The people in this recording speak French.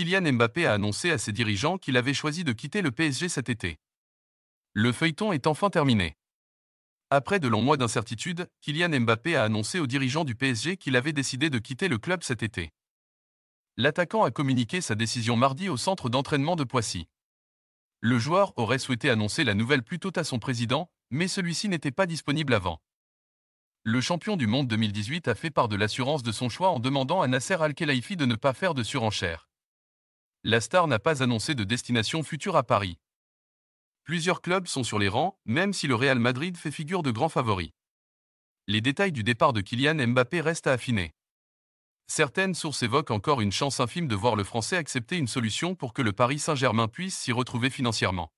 Kylian Mbappé a annoncé à ses dirigeants qu'il avait choisi de quitter le PSG cet été. Le feuilleton est enfin terminé. Après de longs mois d'incertitude, Kylian Mbappé a annoncé aux dirigeants du PSG qu'il avait décidé de quitter le club cet été. L'attaquant a communiqué sa décision mardi au centre d'entraînement de Poissy. Le joueur aurait souhaité annoncer la nouvelle plus tôt à son président, mais celui-ci n'était pas disponible avant. Le champion du monde 2018 a fait part de l'assurance de son choix en demandant à Nasser Al-Khelaifi de ne pas faire de surenchère la star n'a pas annoncé de destination future à Paris. Plusieurs clubs sont sur les rangs, même si le Real Madrid fait figure de grand favori. Les détails du départ de Kylian Mbappé restent à affiner. Certaines sources évoquent encore une chance infime de voir le Français accepter une solution pour que le Paris Saint-Germain puisse s'y retrouver financièrement.